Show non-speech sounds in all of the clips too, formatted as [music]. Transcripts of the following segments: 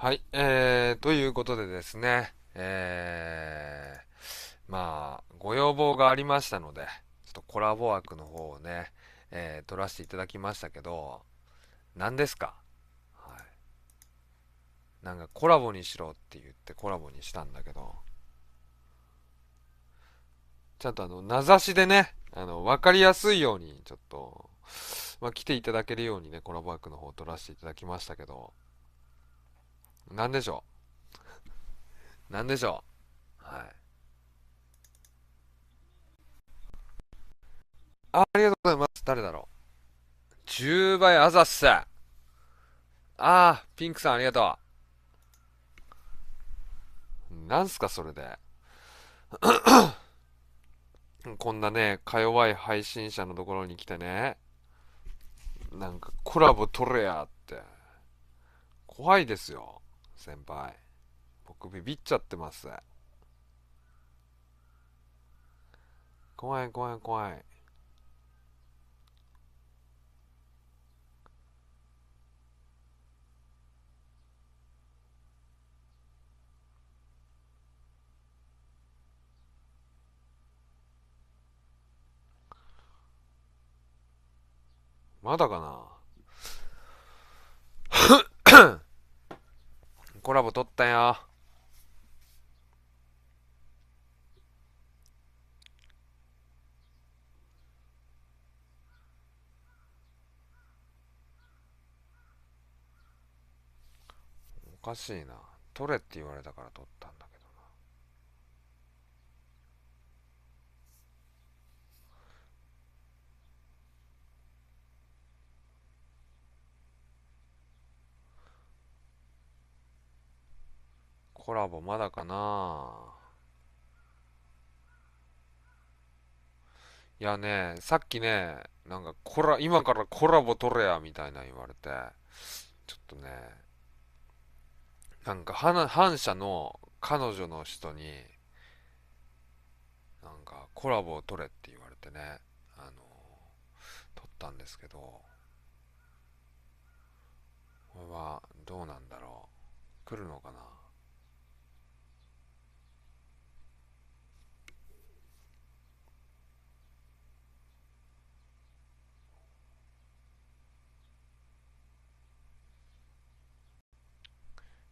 はい、えー、ということでですね、えー、まあ、ご要望がありましたので、ちょっとコラボ枠の方をね、えー、撮らせていただきましたけど、何ですかはい。なんかコラボにしろって言ってコラボにしたんだけど、ちゃんとあの、名指しでね、あの、わかりやすいように、ちょっと、まあ、来ていただけるようにね、コラボ枠の方を撮らせていただきましたけど、なんでしょう。なんでしょう。はい。ありがとうございます。誰だろう。10倍あざっす。ああ、ピンクさんありがとう。なんすか、それで。[coughs] こんなね、か弱い配信者のところに来てね、なんかコラボ取れやって。怖いですよ。先輩僕ビビっちゃってます怖い怖い怖いまだかな [coughs] コラボ撮ったよ。おかしいな。撮れって言われたから撮った。コラボまだかないやね、さっきね、なんかコラ、今からコラボ取れや、みたいな言われて、ちょっとね、なんか、反社の彼女の人に、なんか、コラボを取れって言われてね、あの取ったんですけど、これはどうなんだろう。来るのかな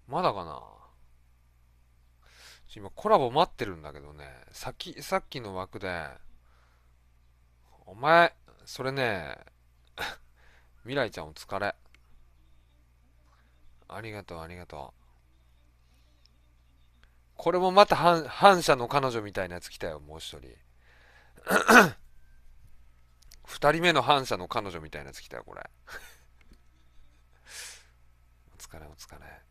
まだかな今コラボ待ってるんだけどね、さっき、さっきの枠で、お前、それね、[laughs] 未来ちゃんお疲れ。ありがとう、ありがとう。これもまた反反射の彼女みたいなやつ来たよ、もう一人。[coughs] 二人目の反射の彼女みたいなやつ来たよ、これ。[laughs] お疲れ、お疲れ。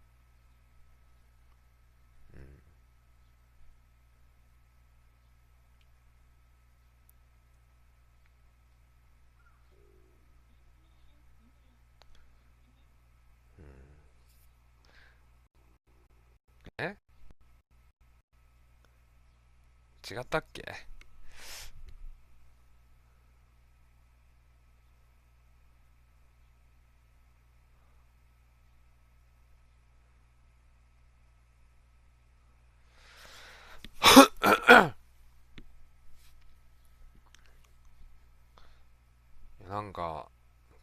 え違ったっけ [coughs] なんか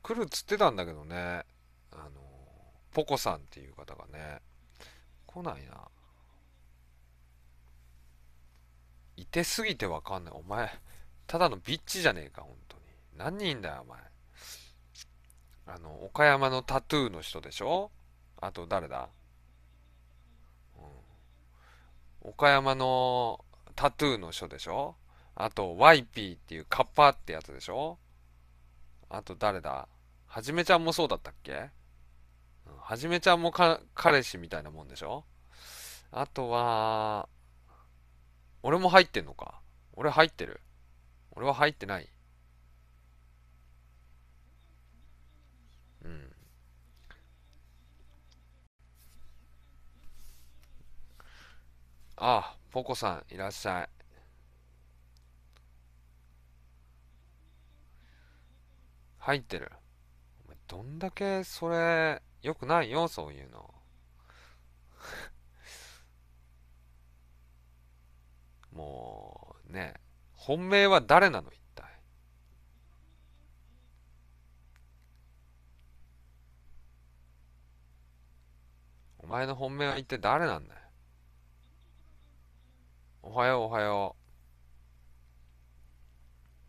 来るっつってたんだけどねあのポコさんっていう方がね来ないな。いてすぎてわかんない。お前、ただのビッチじゃねえか、本当に。何人いんだよ、お前。あの、岡山のタトゥーの人でしょあと誰だ、うん、岡山のタトゥーの人でしょあと、YP っていうカッパーってやつでしょあと誰だはじめちゃんもそうだったっけはじめちゃんも彼氏みたいなもんでしょあとは、俺も入ってんのか俺入ってる俺は入ってないうん。ああ、ポコさんいらっしゃい。入ってる。お前どんだけそれ、よくないよ、そういうの。[laughs] もう、ね。本命は誰なの、一体。お前の本命は一体誰なんだよ。おはよう、おはよ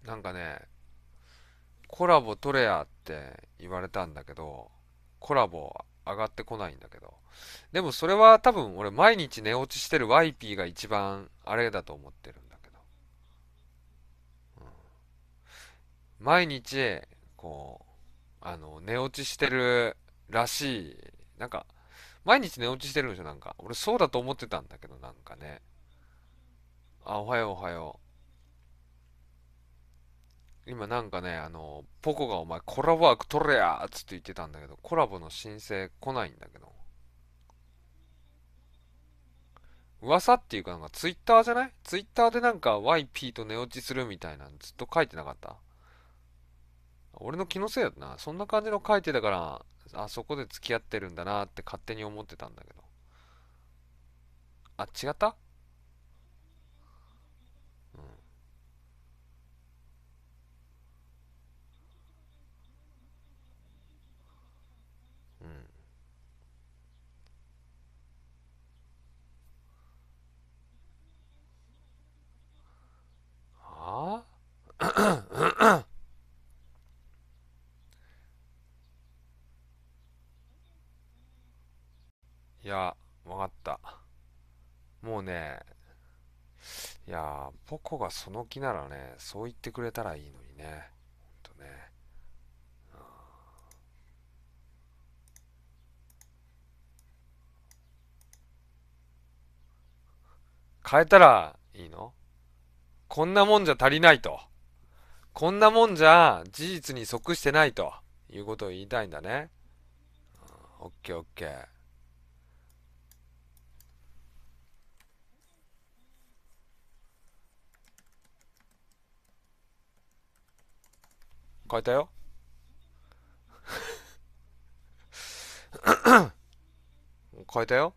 う。なんかね、コラボ取れやって言われたんだけど、コラボ上がってこないんだけど。でもそれは多分俺毎日寝落ちしてる YP が一番あれだと思ってるんだけど。うん、毎日、こう、あの、寝落ちしてるらしい。なんか、毎日寝落ちしてるんでしょなんか。俺そうだと思ってたんだけど、なんかね。あ、おはようおはよう。今なんかね、あの、ポコがお前コラボ枠取れやーっつって言ってたんだけど、コラボの申請来ないんだけど。噂っていうかなんかツイッターじゃないツイッターでなんか YP と寝落ちするみたいなのずっと書いてなかった俺の気のせいやな。そんな感じの書いてたから、あそこで付き合ってるんだなって勝手に思ってたんだけど。あ、違ったや、わかった。もうね、いやポコがその気ならね、そう言ってくれたらいいのにね。ほんとね。変えたらいいのこんなもんじゃ足りないと。こんなもんじゃ事実に即してないということを言いたいんだね。オッケーオッケー。変えたよ変えたよ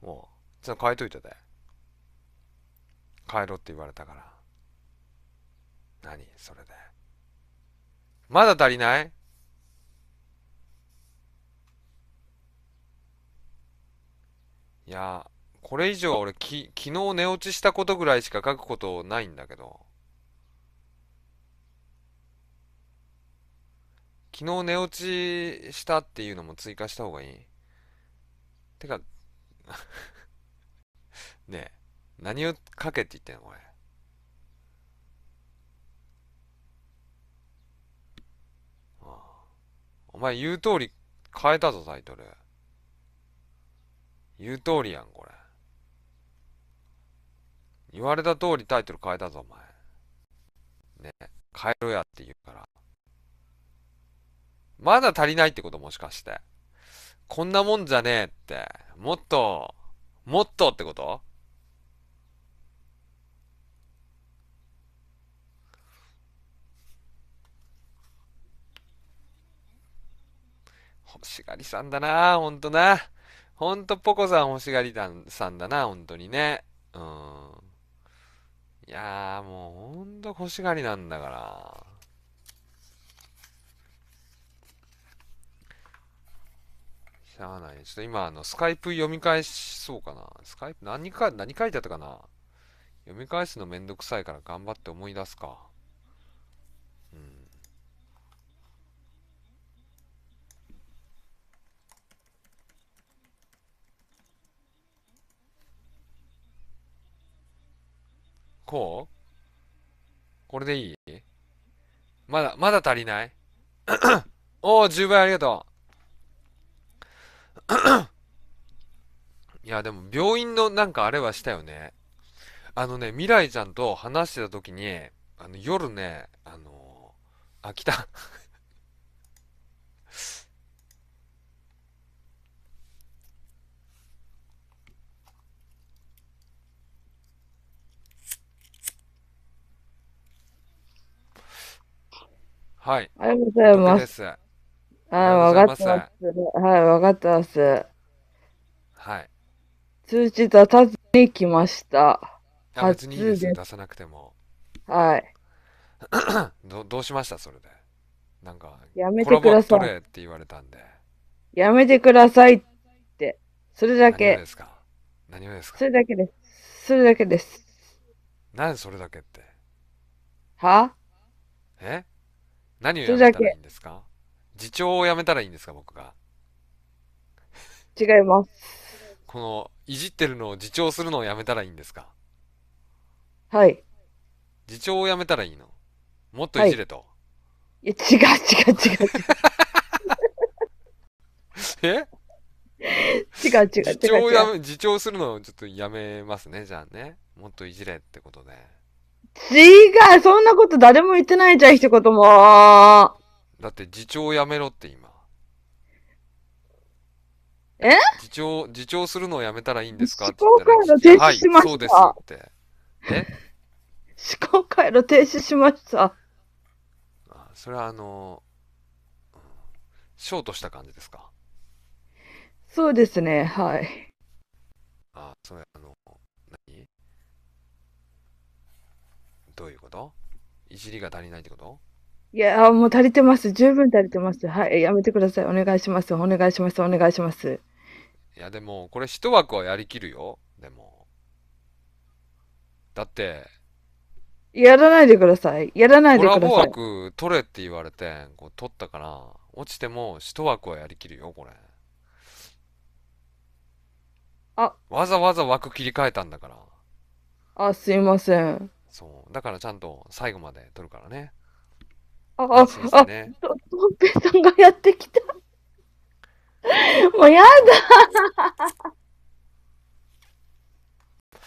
もうちょっと変えといてで変えろって言われたから何それでまだ足りないいやこれ以上俺き昨日寝落ちしたことぐらいしか書くことないんだけど昨日寝落ちしたっていうのも追加した方がいい。てか [laughs] ねえ、何をかけって言ってんのこれ。お前言う通り変えたぞタイトル。言う通りやんこれ。言われた通りタイトル変えたぞお前。ね、変えろやって言うから。まだ足りないってこともしかして。こんなもんじゃねえって。もっと、もっとってこと欲しがりさんだなほんとな。ほんとポコさん欲しがりさんだなほんとにね。うん。いやぁ、もうほんと欲しがりなんだから。しゃあないちょっと今、あの、スカイプ読み返しそうかな。スカイプ何か、何書いてあったかな。読み返すのめんどくさいから頑張って思い出すか。うん。こうこれでいいまだ、まだ足りない [coughs] おお、10倍ありがとう。いや、でも病院のなんかあれはしたよね。あのね、未来ちゃんと話してた時に、あの夜ね、あのー、あ、来た [laughs] はい。ありがとうございます。はい、わかってます。はい、わかってます。はい。通知出さずに来ました。あ、別にいいですね、出さなくても。はい。[coughs] どどうしましたそれで。なんか、やめてください。って言われたんで。やめてくださいって。それだけ。何ですか何ですかそれだけです。それだけです。な何それだけって。はえ何をやめたらいいんですか次長を辞めたらいいんですか、僕が。違います。この、いじってるのを自重するのをやめたらいいんですかはい。自重をやめたらいいのもっといじれと。はい、いや、違う違う違う違う。え違う違う [laughs] 違長自重やめ、自重するのをちょっとやめますね、じゃあね。もっといじれってことで。違うそんなこと誰も言ってないじゃん、一言も。だって自重やめろって今。え自重、するのをやめたらいいんですかって思考回路停止しました。はい、そうですって。え思考回路停止しました。あそれはあの、ショートした感じですかそうですね、はい。あ、それあの、何どういうこといじりが足りないってこといや、もう足りてます。十分足りてます。はい、やめてください。お願いします。お願いします。お願いします。いや、でも、これ一枠はやりきるよ。でも。だって、やらないでください。やらないでください。枠取れって言われて、こう取ったから、落ちても一枠はやりきるよ、これ。あ、わざわざ枠切り替えたんだから。あ、すいません。そう。だからちゃんと最後まで取るからね。ああ、あ、ね、とペぺさんがやってきた。もうやだい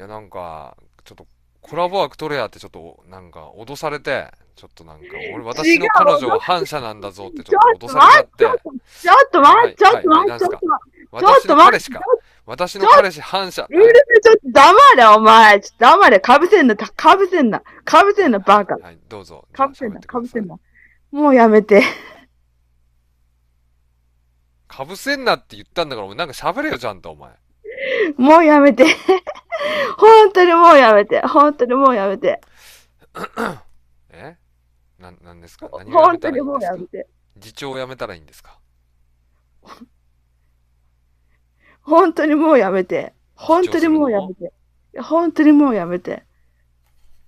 や、なんか、ちょっと、コラボ枠取れやってちょっと、なんか、脅されて、ちょっとなんか、俺、私の彼女は反社なんだぞってちょっと脅されちゃょっとちょっとちょっとちょっとちょっとちょっとちょっとちょっとちょっとって、ちょっと待って、ちょっと待って、ちょっと待って、ちょっと待って、ちょっと待って、ちょっと待って、私の彼氏反射。うるせ、ちょっと黙れ、お前。ちょっと黙れ。かぶせんな、かぶせんな。かぶせんな、バカ。はい、どうぞ。かぶせんな、かぶせんな。もうやめて。かぶせんなって言ったんだから、お前なんか喋れよ、ちゃんと、お前。もうやめて。本当にもうやめて。本当にもうやめて。えな、なんですか何をやめたらいいんですか次長をやめたらいいんですか本当にもうやめて。本当にもうやめて。本当にもうやめて。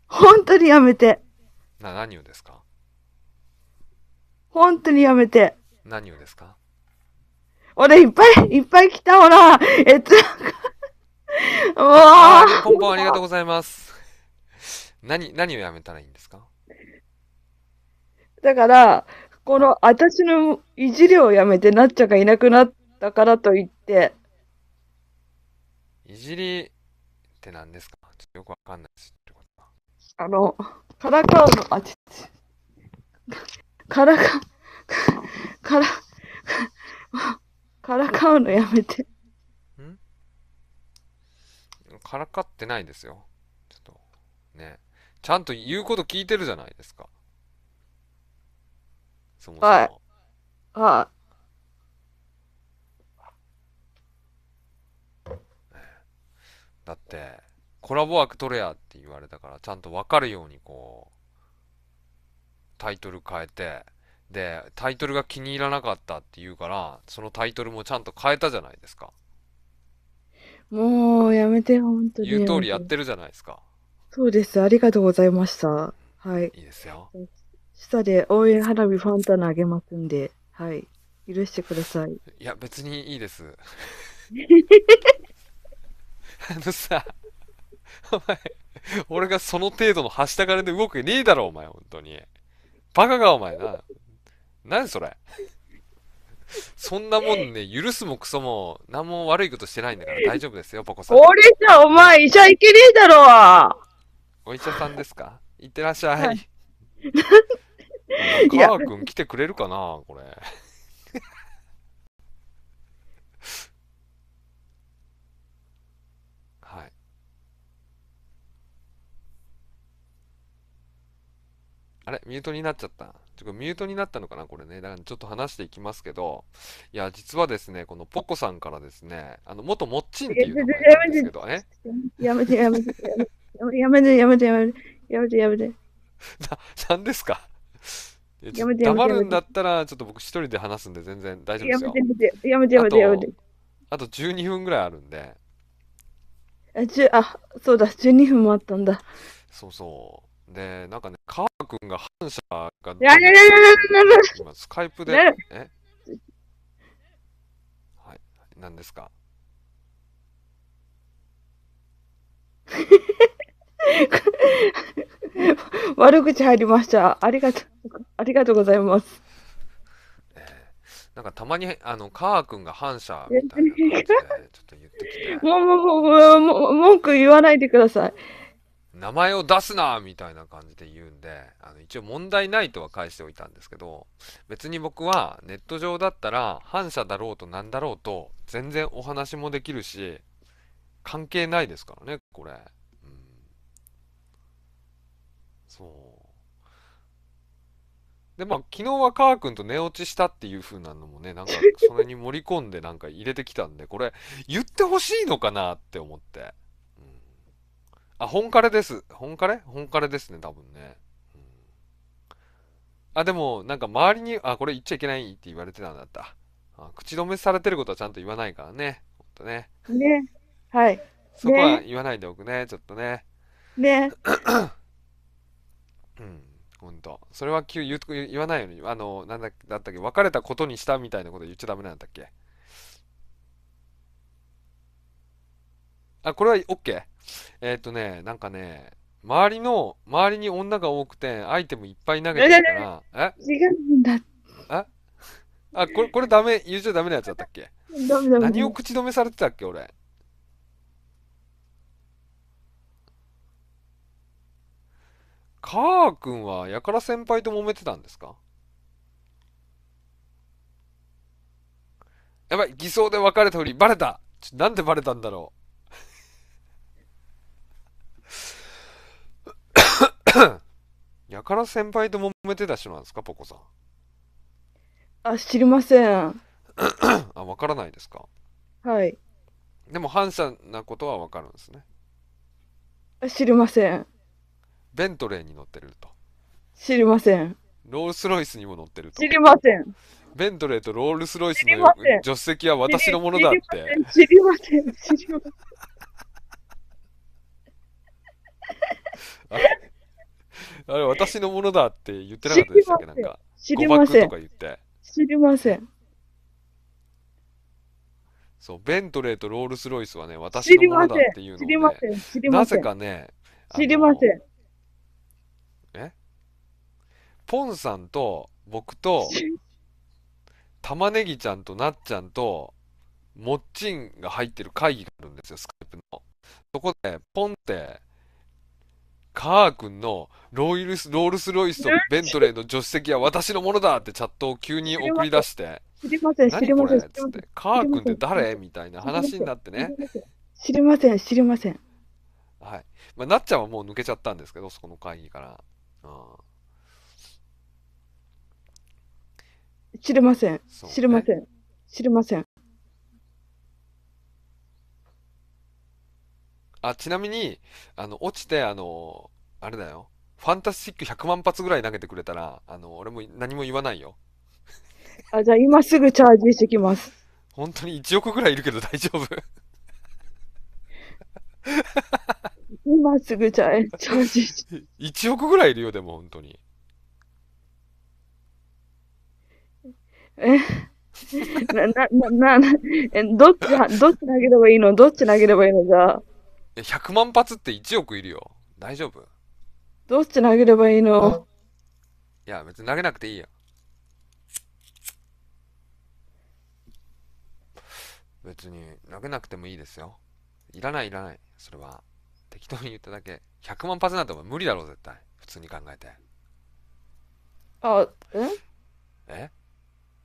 本当にやめて。な、何をですか本当にやめて。何をですか俺いっぱいいっぱい来た、ほら。えっと、もう。こんばんありがとうございます。何、何をやめたらいいんですかだから、この私のいじりをやめてなっちゃんがいなくなったからといって、いじりって何ですかちょっとよくわかんないです。ってことはあの、からかうの、あ、ちからか、から、からかうのやめて。んからかってないですよ。ちょっと、ね。ちゃんと言うこと聞いてるじゃないですか。そもそも。はい。はだって、コラボ枠取れやって言われたから、ちゃんとわかるようにこう、タイトル変えて、で、タイトルが気に入らなかったって言うから、そのタイトルもちゃんと変えたじゃないですか。もうやめて、本当に。言う通りやってるじゃないですか。そうです。ありがとうございました。はい。いいですよ。下で応援花火ファンタナあげますんで、はい。許してください。いや、別にいいです。[laughs] あのさ、お前、俺がその程度のはした金で動くねえだろ、お前、本当に。バカが、お前な。何それ。そんなもんね、許すもクソも、何も悪いことしてないんだから大丈夫ですよ、パコさん。俺じゃ、お前、医者行けねえだろお医者さんですか行ってらっしゃい。はい、くん君来てくれるかなこれ。あれミュートになっちゃった。ちょっとミュートになったのかなこれね。だからちょっと話していきますけど、いや、実はですね、このポコさんからですね、あの、元もっちんっていうて前んですけどね。やめてやめてやめてやめてやめてやめてやめて。な、なんですか黙るんだったら、ちょっと僕一人で話すんで全然大丈夫ですよ。やめてやめてやめてあと12分ぐらいあるんで。あ、そうだ、12分もあったんだ。そうそう。で、なんかね、川君が反射が、いやいやいやいやいやいスカイプで、ね、えはい、何ですか [laughs] 悪口入りました。ありがとう、ありがとうございます。えー、なんかたまに、あの、カー君が反射みたいな感じで、ちょっと言ってきて。もう、もう、もう、もう、文句言わないでください。名前を出すなみたいな感じで言うんで、あの一応問題ないとは返しておいたんですけど、別に僕はネット上だったら反社だろうと何だろうと全然お話もできるし、関係ないですからね、これ。うん。そう。で、まあ、昨日はカー君と寝落ちしたっていう風なのもね、なんかそれに盛り込んでなんか入れてきたんで、これ言ってほしいのかなって思って。あ、本枯れです。本枯れ本枯れですね、多分ね。あ、でも、なんか周りに、あ、これ言っちゃいけないって言われてたんだった。あ口止めされてることはちゃんと言わないからね。ほんとね。ね。はい。そこは言わないでおくね、ちょっとね。ね。うん、ほんと。それは急言言わないように、あの、なんだだったっけ、別れたことにしたみたいなこと言っちゃダメなんだっけ。あ、これは OK? えー、っとね、なんかね、周りの、周りに女が多くて、アイテムいっぱい投げてるから、え違うんだ。えあ、これ、これダメ、言っちゃダメなやつだったっけダメダメ。何を口止めされてたっけ、俺。カー君は、やから先輩と揉めてたんですかやばい、偽装で別れたふり、バレたなんでバレたんだろう [coughs] やから先輩と揉めてた人なんですか、ポコさん。あ、知りません。[coughs] あ、わからないですか。はい。でも反射なことはわかるんですね。あ知りません。ベントレーに乗ってると。知りません。ロールスロイスにも乗ってると知。りません。ベントレーとロールスロイスの助手席は私のものだって。知りません。知りません。知りません。あ [laughs] あれ、私のものだって言ってなかったでしたっけなんか。知りません。知りません。そう、ベントレーとロールスロイスはね、私のものだっていうの知りません。知りません。なぜかね、知りません。えポンさんと僕と、玉ねぎちゃんとなっちゃんと、もっちんが入ってる会議があるんですよ、スカイプの。そこで、ポンって、カー君のロールスロールス・ロイスとベントレーの助手席は私のものだってチャットを急に送り出して、知りません、知りません、っりません。カー君って誰みたいな話になってね。知りません、知りません。はい。まあ、なっちゃんはもう抜けちゃったんですけど、そこの会議から。うん、知りません、知りません、知りません。あ、ちなみに、あの、落ちて、あの、あれだよ。ファンタスティック100万発ぐらい投げてくれたら、あの、俺も何も言わないよ。あ、じゃあ今すぐチャージしてきます。本当に1億ぐらいいるけど [laughs] 大丈夫今すぐチャージして。1億ぐらいいるよ、でも本当に。え [laughs] な、な、な、な、[laughs] え、どっち、どっち投げればいいのどっち投げればいいのじゃあ。や、100万発って1億いるよ。大丈夫どうして投げればいいのいや、別に投げなくていいよ。別に投げなくてもいいですよ。いらない、いらない。それは。適当に言っただけ。100万発なんてお前無理だろ、絶対。普通に考えて。あ、ええ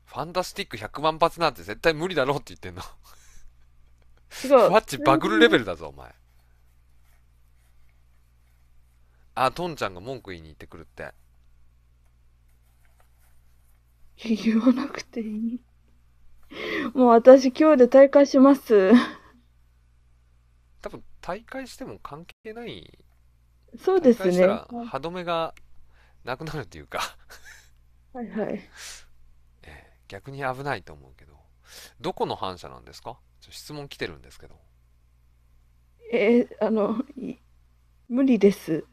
ファンタスティック100万発なんて絶対無理だろって言ってんの違う。フワッチバグルレベルだぞ、お前。あ、トンちゃんが文句言いに行ってくるって。言わなくていい。もう私今日で退会します。多分退会しても関係ない。そうですね。歯止めがなくなるっていうかはいはい。逆に危ないと思うけど。どこの反射なんですか質問来てるんですけど。えー、あの、無理です。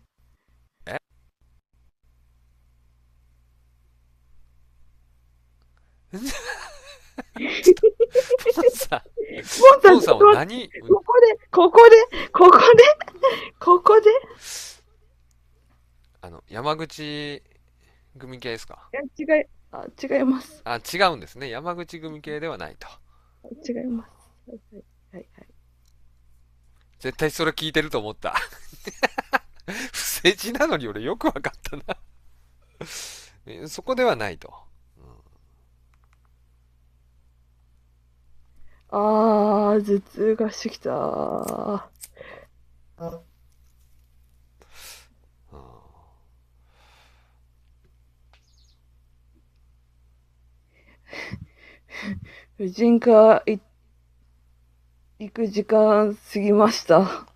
ポンさん。ポンさんは何ここで、ここで、ここで、ここで。あの、山口組系ですかいや違い、あ、違います。あ、違うんですね。山口組系ではないと。違います。はいはい、はい絶対それ聞いてると思った。[laughs] 不正地なのに俺よくわかったなそこではないと。あー、頭痛がしてきた。婦人科い行く時間過ぎました。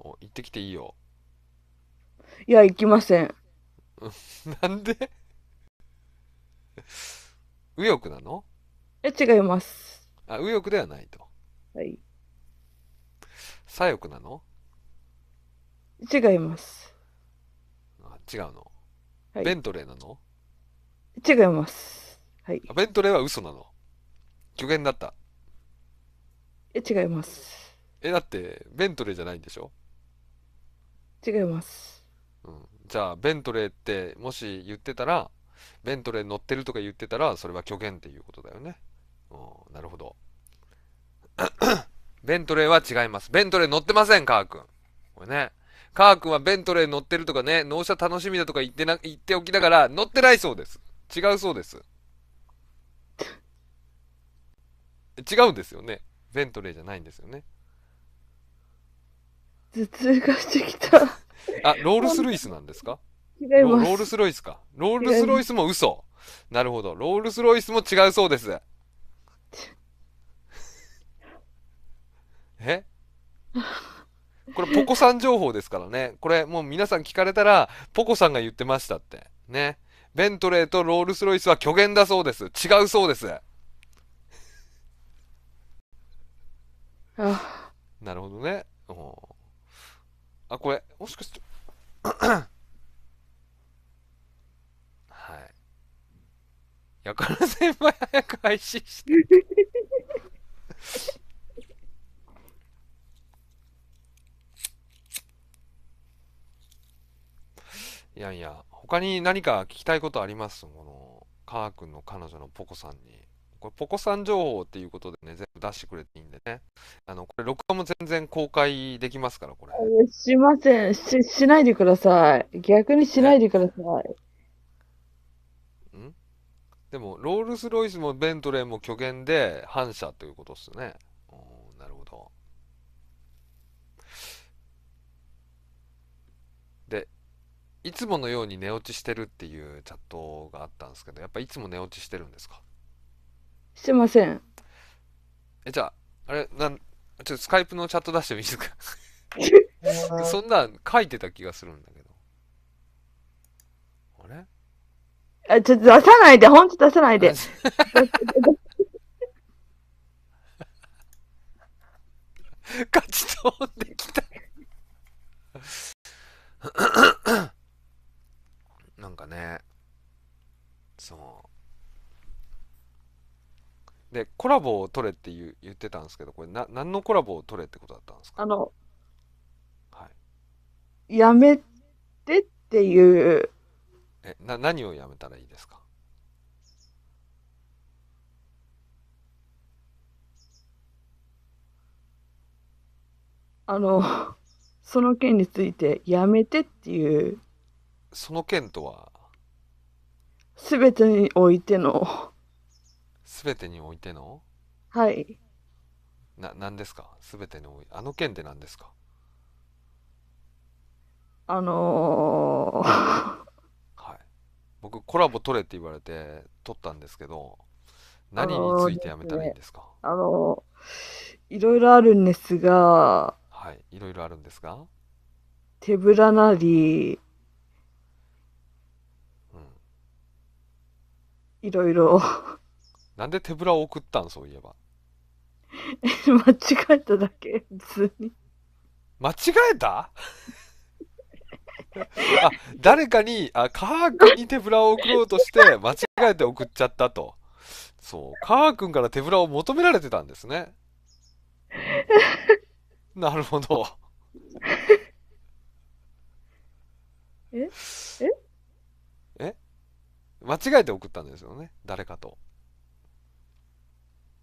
お、行ってきていいよ。いや、行きません。[laughs] なんで [laughs] 右翼なのえ、違います。あ、右翼ではないと。はい。左翼なの違います。あ、違うの、はい、ベントレーなの違います。はい。ベントレーは嘘なの虚言だった。え、違います。え、だって、ベントレーじゃないんでしょ違います。うん。じゃあ、ベントレーって、もし言ってたら、ベントレー乗ってるとか言ってたら、それは虚言っていうことだよね。なるほど [coughs] ベントレーは違います。ベントレー乗ってません、カー君。これね。カー君はベントレー乗ってるとかね、納車楽しみだとか言ってな、言っておきながら、乗ってないそうです。違うそうです。違うんですよね。ベントレーじゃないんですよね。頭痛がしてきた。あ、ロールスロイスなんですか違いますロールスロイスか。ロールスロイスも嘘。なるほど。ロールスロイスも違うそうです。えこれポコさん情報ですからね。これもう皆さん聞かれたら、ポコさんが言ってましたって。ね。ベントレーとロールスロイスは虚言だそうです。違うそうです。なるほどね。あ、これ、もしかして [coughs] はい。やから先輩早く配信して。いやいや、他に何か聞きたいことありますこの、カー君の彼女のポコさんに。これ、ポコさん情報っていうことでね、全部出してくれていいんでね。あの、これ、録画も全然公開できますから、これ。しません。し、しないでください。逆にしないでください。でも、ロールス・ロイスもベントレーも虚言で反社ということっすね。いつものように寝落ちしてるっていうチャットがあったんですけど、やっぱいつも寝落ちしてるんですかしてません。え、じゃあ、あれ、なん、ちょっとスカイプのチャット出してもいいですか [laughs] そんなん書いてた気がするんだけど。あれあ、ちょっと出さないで、本当出さないで。勝ち飛んできたね。そう。で、コラボを取れって言言ってたんですけど、これな、何のコラボを取れってことだったんですかあの、はい。やめてっていう。え、な、何をやめたらいいですかあの、その件についてやめてっていう。その件とはすべてにおいての、すべてにおいてのはい。な何ですかすべてにおいあの件って何ですかあのー [laughs] はい僕コラボ取れって言われて取ったんですけど何についてやめたらいいんですかあのいろいろあるんですが、はいいろいろあるんですが手ぶらなり、いろいろ。なんで手ぶらを送ったんそういえば。[laughs] 間違えただけ、普通に。間違えた [laughs] あ、誰かに、あ、カー君に手ぶらを送ろうとして、[laughs] 間違えて送っちゃったと。そう、カー君から手ぶらを求められてたんですね。なるほど。ええ間違えて送ったんですよね誰かと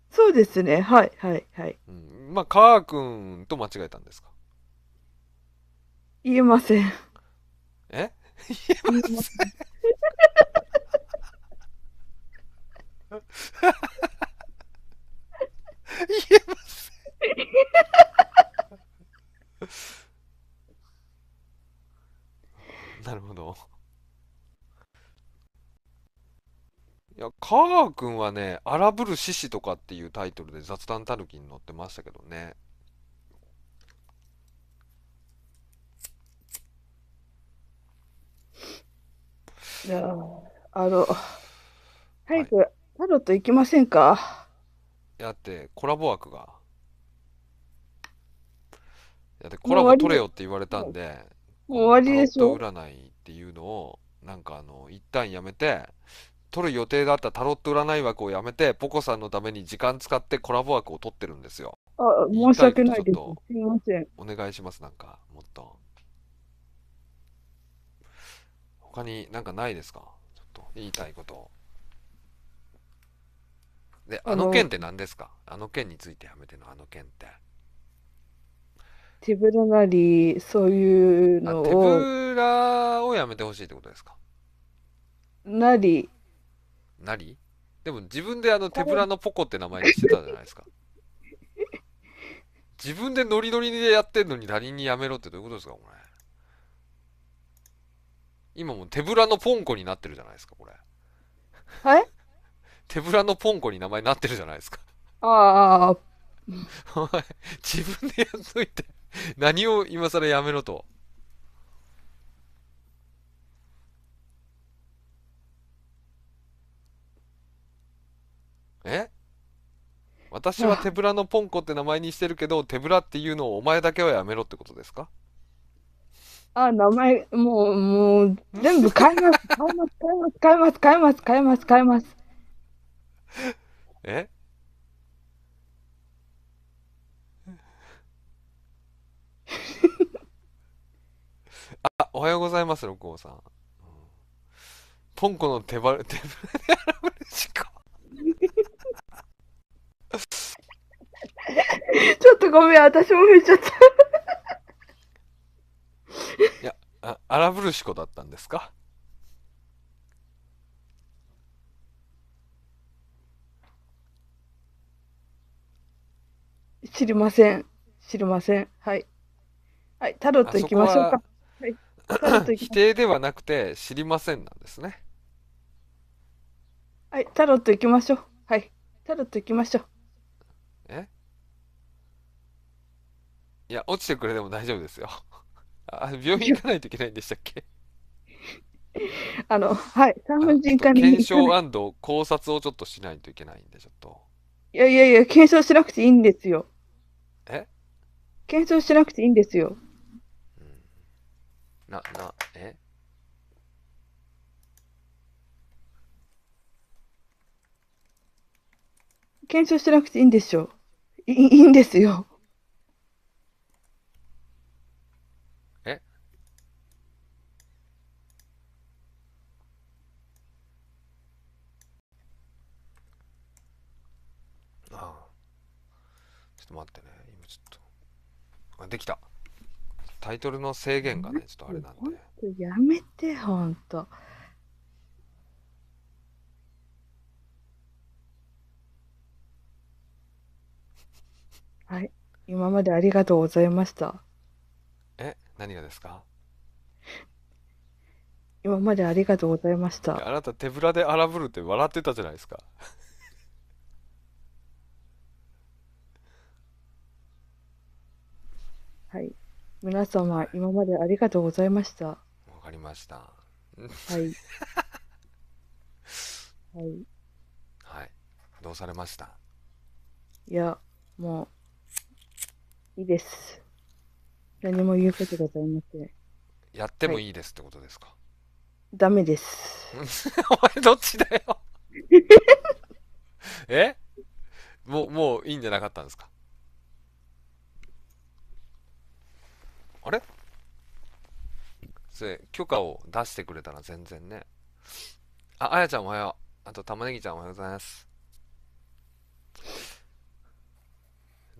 そうですねはいはいはい、うん、まあ川君と間違えたんですか言えませんえ言えません言えません [laughs] なるほどいや、カー君はね、荒ぶる獅子とかっていうタイトルで雑談たぬきに載ってましたけどね。いやあ、あの、早く、はい、タロット行きませんかやって、コラボ枠が。やって、コラボ取れよって言われたんで、もう終わりでしょ。占いっていうのを、なんかあの、一旦やめて、取る予定だったタロット占い枠をやめて、ポコさんのために時間使ってコラボ枠を取ってるんですよ。あ、申し訳ないです。すみません。お願いします、なんか、もっと。他になんかないですかちょっと言いたいこと。で、あの件って何ですかあの件についてやめてのあの件って。手ぶらなり、そういうのを。手ぶらをやめてほしいってことですかなり、何でも自分であの手ぶらのポコって名前にしてたじゃないですか。[laughs] 自分でノリノリでやってんのに他人にやめろってどういうことですか、これ。今も手ぶらのポンコになってるじゃないですか、これ。え [laughs] 手ぶらのポンコに名前になってるじゃないですか。ああ。[laughs] お前、自分でやっといて、何を今更やめろと。え私は手ぶらのポンコって名前にしてるけど手ぶらっていうのをお前だけはやめろってことですかあ、名前、もう、もう、全部変えます、変えます、変えます、変えます、変えます、変えます、変えます。え [laughs] あ、おはようございます、六号さん。ポンコの手ば、手ぶらで現れしちょっとごめん、私も吹いちゃった。いや、あ荒ぶるしこだったんですか知りません。知りません。はい。はい、タロット行きましょうか。ははい、否定ではなくて、知りませんなんですね。はい、タロット行きましょう。はい、タロット行きましょう。いや、落ちてくれても大丈夫ですよ。[laughs] あ、病院行かないといけないんでしたっけあの、はい、産あ婦人科に検証考察をちょっとしないといけないんで、ちょっと。いやいやいや、検証しなくていいんですよ。え検証しなくていいんですよ。な、な、え検証しなくていいんでしょ。いいいんですよ。と待ってね。今ちょっと。あ、できた。タイトルの制限がね、ちょっとあれなんで。やめて、ほんと。はい。今までありがとうございました。え、何がですか今までありがとうございました。あなた手ぶらで荒ぶるって笑ってたじゃないですか。はい。皆様、今までありがとうございました。わかりました。はい。[laughs] はい。はい。どうされましたいや、もう、いいです。何も言うことございません。やってもいいですってことですか、はい、ダメです。[laughs] お前どっちだよ [laughs] えもう、もういいんじゃなかったんですかあれそれ、許可を出してくれたら全然ね。あ、あやちゃんおはよう。あと、玉ねぎちゃんおはようございます。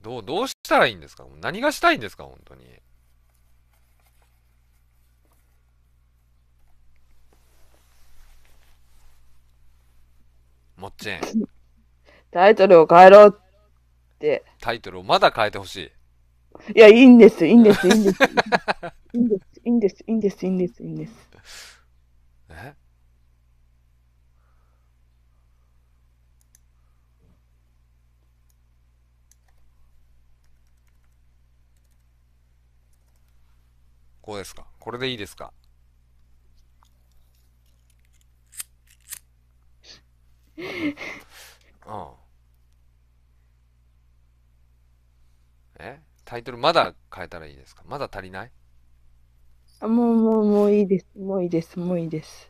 どう、どうしたらいいんですか何がしたいんですか本当に。もっちん。[laughs] タイトルを変えろって。タイトルをまだ変えてほしい。いや、いいんです、いいんです、いいんです。いいんです、いいんです、いいんです、いいんです、いいんです。えこうですかこれでいいですかああ。えタイトルまだ変えたらいいですかまだ足りないあもうもうもういいですもういいですもういいです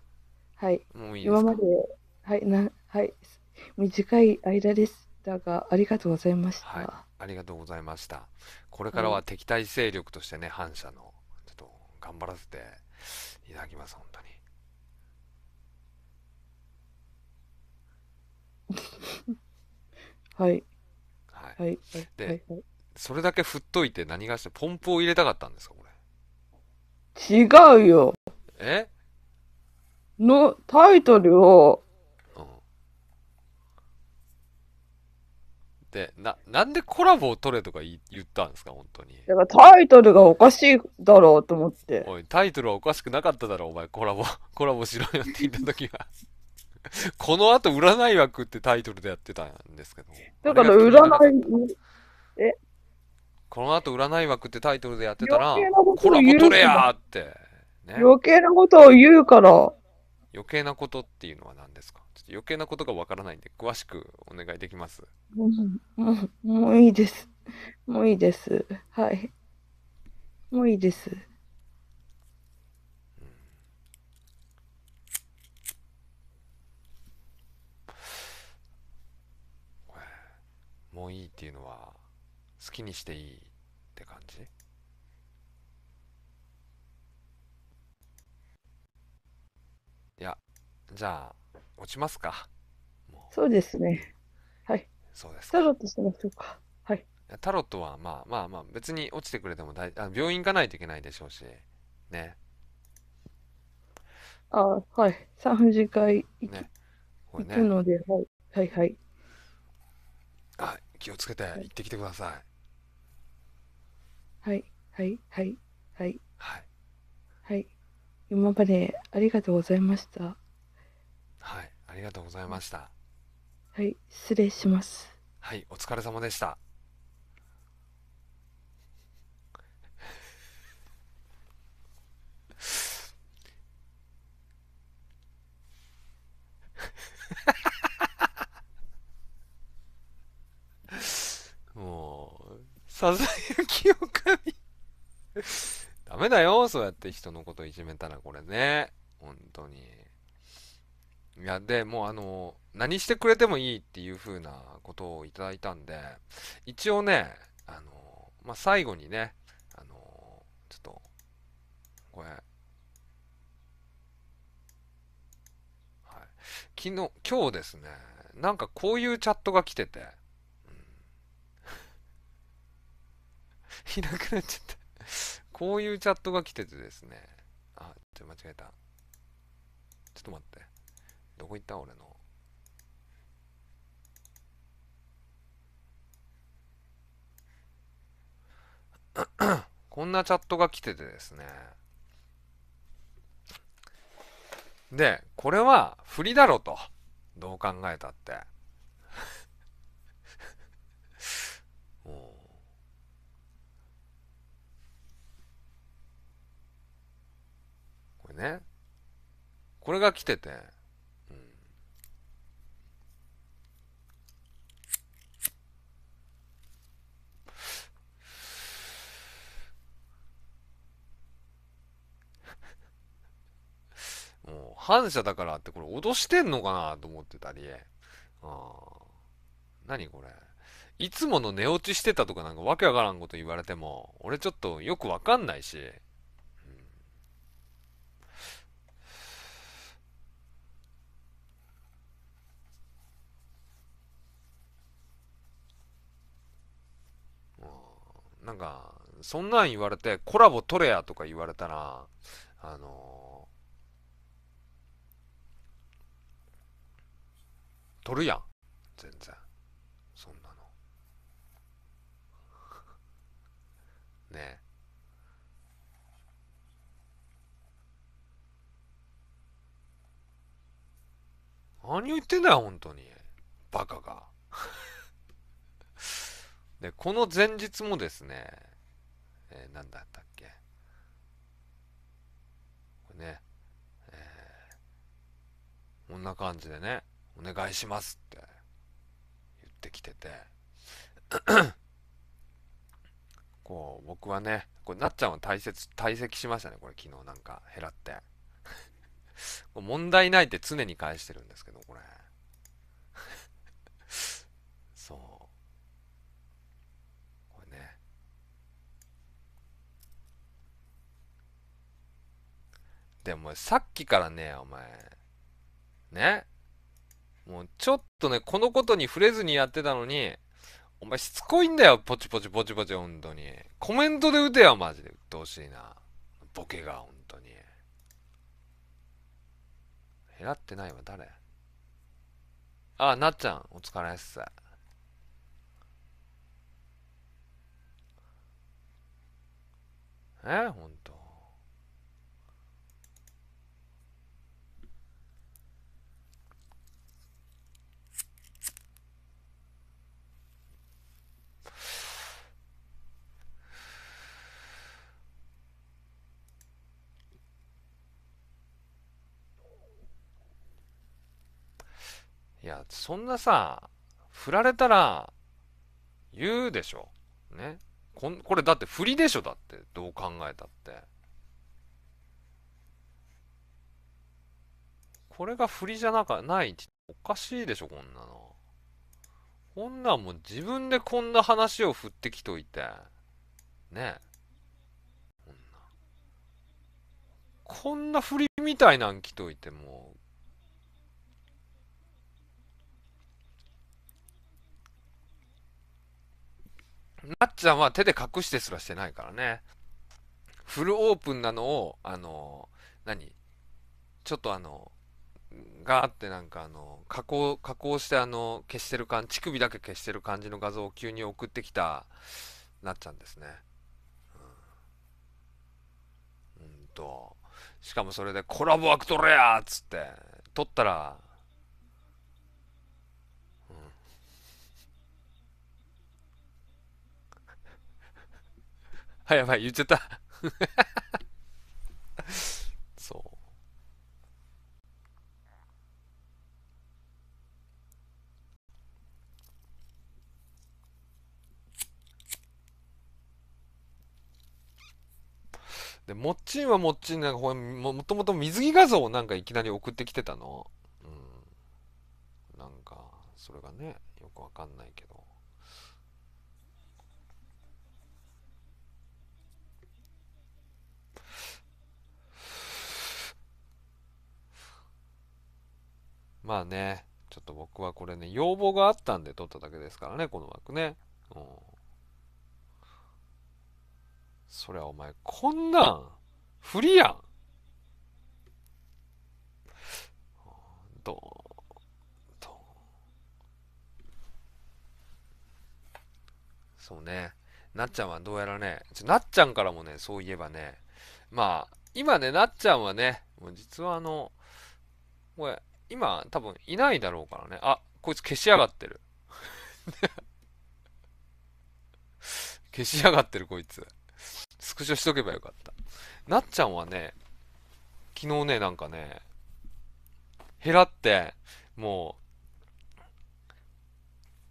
はいもういいです今まではいなはい短い間でしたがありがとうございました、はい、ありがとうございましたこれからは敵対勢力としてね、反社のちょっと頑張らせていただきます本当に [laughs] はいはい、はい、で、はいはいそれだけ振っといて何がして、ポンプを入れたかったんですか、これ。違うよ。えの、タイトルを。うん。で、な、なんでコラボを取れとか言ったんですか、本当に。だからタイトルがおかしいだろうと思って。おい、タイトルはおかしくなかっただろ、お前、コラボ、[laughs] コラボしろよって言った時は。[laughs] この後、占い枠ってタイトルでやってたんですけど。だから、占い、えこの後占い枠ってタイトルでやってたら、コラボ取れやーって、ね。余計なことを言うから。余計なことっていうのは何ですかちょっと余計なことがわからないんで、詳しくお願いできます。もう、もういいです。もういいです。はい。もういいです。もういいっていうのは好きにしていいって感じいや、じゃあ、落ちますか。そうですね。はい。そうですか。タロットしましょうか。はい。タロットは、まあまあまあ、別に落ちてくれても大あ、病院行かないといけないでしょうし、ね。あはい。産婦人科行,、ねね、行くので、はい。はいはい。あ、気をつけて行ってきてください。はいはいはいはいはいはい今までありがとうございましたはいありがとうございましたはい失礼しますはいお疲れ様でしたささやきおかみ。ダメだよ、そうやって人のこといじめたらこれね。本当に。いや、で、もうあの、何してくれてもいいっていう風なことをいただいたんで、一応ね、あの、まあ、最後にね、あの、ちょっと、これ、はい。昨日、今日ですね、なんかこういうチャットが来てて、[laughs] いなくなっちゃったこういうチャットが来ててですね。あ、ちょ、間違えた。ちょっと待って。どこ行った俺の。[coughs] こんなチャットが来ててですね。で、これは振りだろと。どう考えたって。ね。これが来てて。うん、もう反射だからってこれ脅してんのかなと思ってたり。あ何これ。いつもの寝落ちしてたとかなんかわけわからんこと言われても、俺ちょっとよくわかんないし。なんか、そんなん言われて、コラボ取れやとか言われたら、あのー、取るやん。全然。そんなの。[laughs] ねえ。何を言ってんだよ、本当に。バカが。で、この前日もですね、えー、なんだったっけ。これね、えー、こんな感じでね、お願いしますって言ってきてて、[coughs] こう、僕はね、これなっちゃんは大切、退席しましたね、これ昨日なんか、減らって。[laughs] 問題ないって常に返してるんですけど、これ。でもさっきからね、お前、ね、もうちょっとね、このことに触れずにやってたのに、お前しつこいんだよ、ポチポチポチポチ、本当に。コメントで打てよ、マジで。打ってほしいな。ボケが、本当に。えらってないわ、誰あ、なっちゃん、お疲れっす。え、ほんと。いや、そんなさ、振られたら、言うでしょ。ね。こん、これだって振りでしょ、だって。どう考えたって。これが振りじゃなか、ないおかしいでしょ、こんなの。こんなんもう自分でこんな話を振ってきといて。ねこんな振りみたいなん来といてもなっちゃんは手で隠してすらしてないからね。フルオープンなのを、あの、何ちょっとあの、ガーってなんかあの、加工、加工してあの、消してる感じ、乳首だけ消してる感じの画像を急に送ってきた、なっちゃんですね。うん、うんと、しかもそれでコラボ枠取れやっつって、撮ったら、やばい、言っちゃった。[laughs] そう。で、もっちんはもっちん、なんかも、もともと水着画像をなんかいきなり送ってきてたの。うん。なんか、それがね、よくわかんないけど。まあね、ちょっと僕はこれね、要望があったんで撮っただけですからね、この枠ね。うん。そりゃお前、こんなん、不利やん。ドーン、ドン。そうね。なっちゃんはどうやらね、なっちゃんからもね、そういえばね、まあ、今ね、なっちゃんはね、もう実はあの、これ、今多分いないだろうからね。あ、こいつ消しやがってる。[laughs] 消しやがってるこいつ。スクショしとけばよかった。なっちゃんはね、昨日ね、なんかね、ヘラって、もう、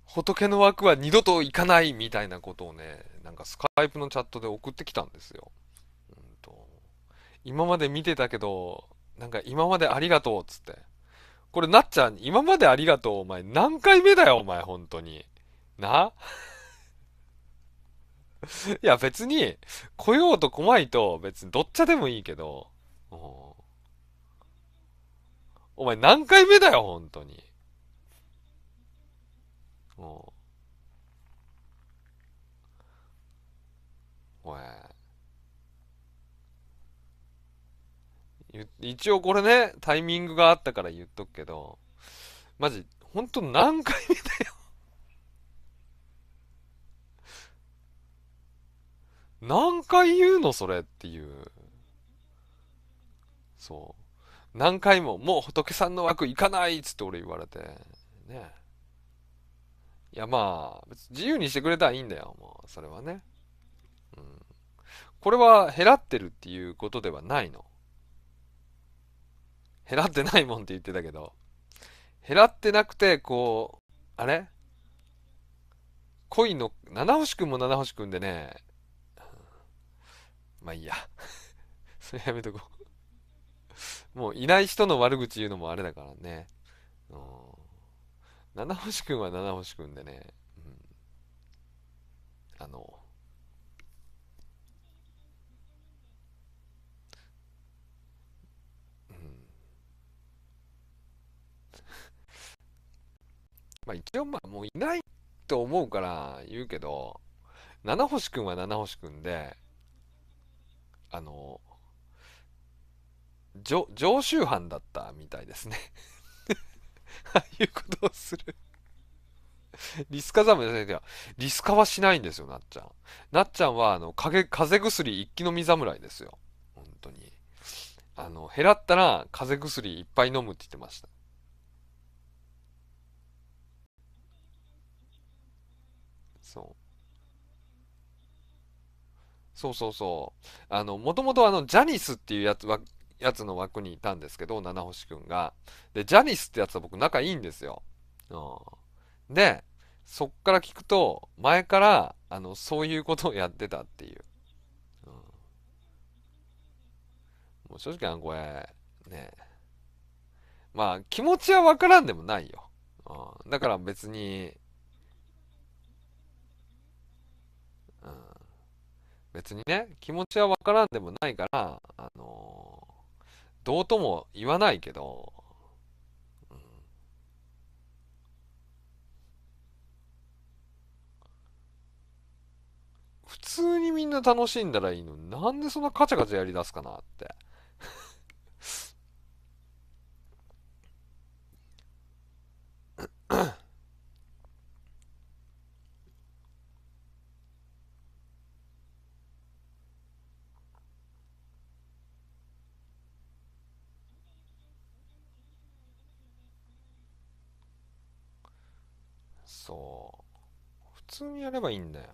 仏の枠は二度と行かないみたいなことをね、なんかスカイプのチャットで送ってきたんですよ。うんと今まで見てたけど、なんか今までありがとうっつって。これなっちゃん、今までありがとう、お前。何回目だよ、お前、本当に。な [laughs] いや、別に、来ようと来まいと、別にどっちでもいいけど、お前何回目だよ、本当に。おおい。一応これね、タイミングがあったから言っとくけど、マジ、ほんと何回目だよ [laughs] 何回言うのそれっていう。そう。何回も、もう仏さんの枠行かないっつって俺言われて。ね。いやまあ、自由にしてくれたらいいんだよ、もう。それはね。うん。これは、減らってるっていうことではないの。減らってないもんって言ってたけど、減らってなくて、こう、あれ恋の、七星くんも七星くんでね、まあいいや。[laughs] それやめとこう。もういない人の悪口言うのもあれだからね。うん、七星くんは七星くんでね、うん、あの、まあ一応まあもういないと思うから言うけど、七星くんは七星くんで、あの、常習犯だったみたいですねああ [laughs] いうことをするリスカザム先生は、リスカはしないんですよ、なっちゃん。なっちゃんは、あの、風邪薬一気飲み侍ですよ。本当に。あの、減らったら風邪薬いっぱい飲むって言ってました。そうそうそう。あの、もともとあの、ジャニスっていうやつは、やつの枠にいたんですけど、七星くんが。で、ジャニスってやつは僕仲いいんですよ。うん。で、そっから聞くと、前から、あの、そういうことをやってたっていう。うん、もう正直あの、これ、ねまあ、気持ちはわからんでもないよ。うん。だから別に、別にね、気持ちは分からんでもないから、あのー、どうとも言わないけど、うん、普通にみんな楽しんだらいいのなんでそんなカチャカチャやりだすかなって。そう。普通にやればいいんだよ。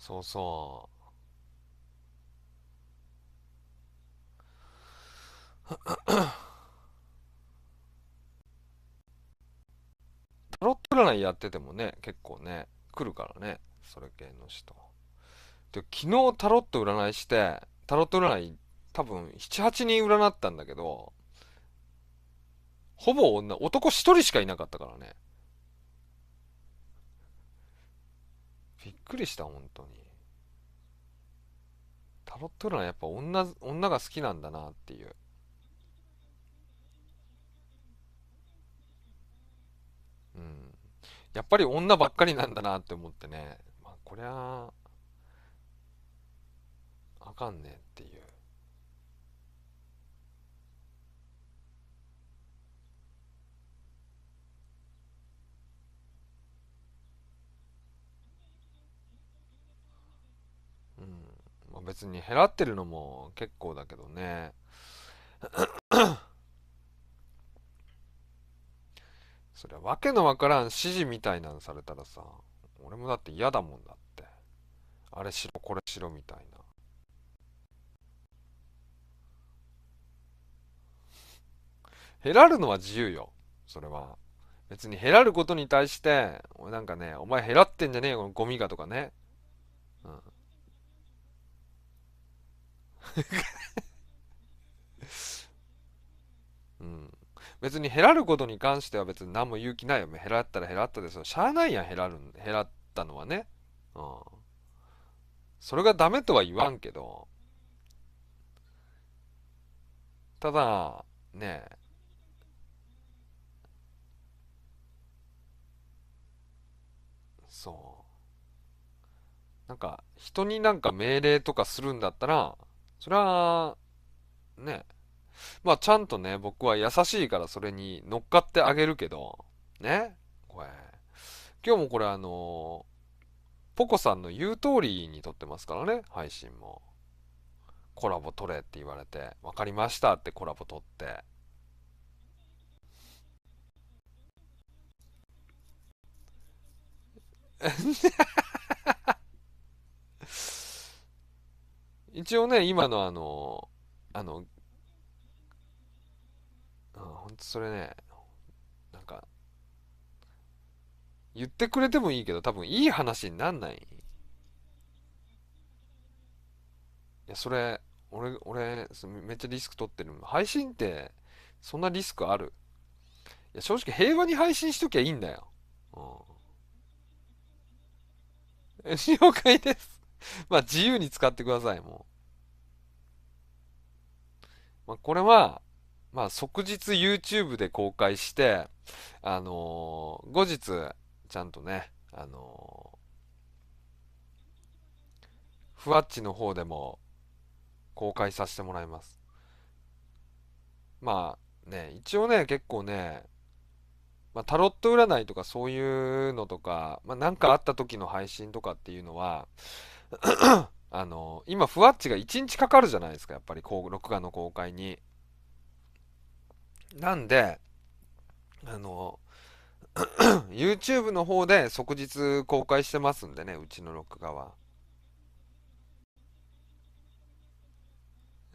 そうそう。タロット占いやっててもね、結構ね、来るからね、それ系の人。で、昨日タロット占いして、タロット占い多分7、8人占ったんだけど、ほぼ女、男1人しかいなかったからね。びっくりした、本当に。タロット占いやっぱ女、女が好きなんだなっていう。やっぱり女ばっかりなんだなって思ってね、まあ、こりゃあかんねっていう。うんまあ、別に減らってるのも結構だけどね。そりゃわけのわからん指示みたいなのされたらさ俺もだって嫌だもんだってあれしろこれしろみたいな減らるのは自由よそれは別に減らることに対して俺なんかねお前減らってんじゃねえよゴミがとかねうんうん [laughs] 別に減らることに関しては別に何も勇気ないよ。減らったら減らったですよ。しゃあないやん、減らる、減らったのはね。うん。それがダメとは言わんけど、ただ、ねえ、そう。なんか、人になんか命令とかするんだったら、それは、ねえ、まあちゃんとね、僕は優しいからそれに乗っかってあげるけど、ね、これ。今日もこれあのポコさんの言う通りに撮ってますからね、配信も。コラボ撮れって言われて、わかりましたってコラボ撮って。[laughs] 一応ね、今のあの、あの、うん、ほんとそれね、なんか、言ってくれてもいいけど、多分いい話になんない。いや、それ、俺、俺、めっちゃリスク取ってる。配信って、そんなリスクあるいや、正直平和に配信しときゃいいんだよ。うん。了解です。[laughs] まあ、自由に使ってください、もう。まあ、これは、まあ、即日 YouTube で公開して、あのー、後日、ちゃんとね、あのー、ふわっちの方でも公開させてもらいます。まあね、一応ね、結構ね、まあ、タロット占いとかそういうのとか、まあ、なんかあった時の配信とかっていうのは [clears throat] あのー、今、ふわっちが1日かかるじゃないですか、やっぱりこう、録画の公開に。なんで、あの、[coughs] YouTube の方で即日公開してますんでね、うちの録画は。